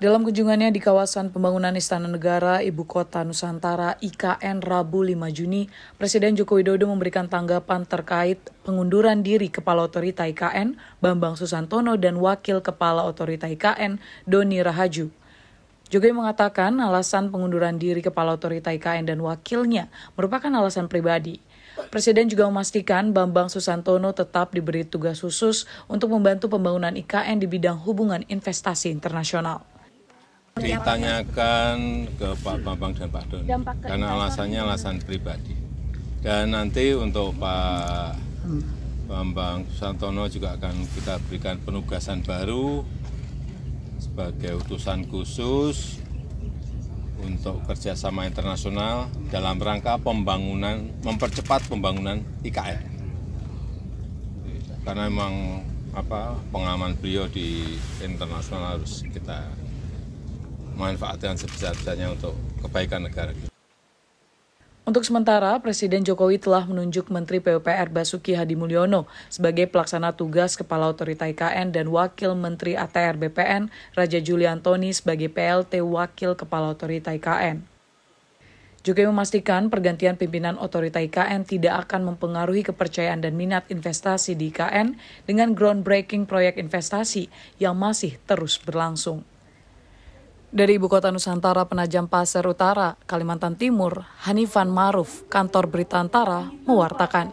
Dalam kunjungannya di kawasan pembangunan Istana Negara, Ibu Kota Nusantara IKN Rabu 5 Juni, Presiden Joko Widodo memberikan tanggapan terkait pengunduran diri Kepala Otorita IKN Bambang Susantono dan Wakil Kepala Otorita IKN Doni Rahaju. Jokowi mengatakan alasan pengunduran diri Kepala Otorita IKN dan wakilnya merupakan alasan pribadi. Presiden juga memastikan Bambang Susantono tetap diberi tugas khusus untuk membantu pembangunan IKN di bidang hubungan investasi internasional. Ditanyakan ke Pak Bambang dan Pak Doni, karena alasannya alasan pribadi. Dan nanti untuk Pak Bambang Santono juga akan kita berikan penugasan baru sebagai utusan khusus untuk kerjasama internasional dalam rangka pembangunan, mempercepat pembangunan IKN. Karena memang apa pengalaman beliau di internasional harus kita manfaatkan sebesar-besarnya untuk kebaikan negara Untuk sementara, Presiden Jokowi telah menunjuk Menteri PUPR Basuki Hadi Mulyono sebagai pelaksana tugas Kepala Otorita IKN dan Wakil Menteri ATR BPN Raja Antoni sebagai PLT Wakil Kepala Otorita IKN. Jokowi memastikan pergantian pimpinan otorita IKN tidak akan mempengaruhi kepercayaan dan minat investasi di IKN dengan groundbreaking proyek investasi yang masih terus berlangsung. Dari Ibu Kota Nusantara Penajam Pasir Utara, Kalimantan Timur, Hanifan Maruf, kantor berita Antara, mewartakan.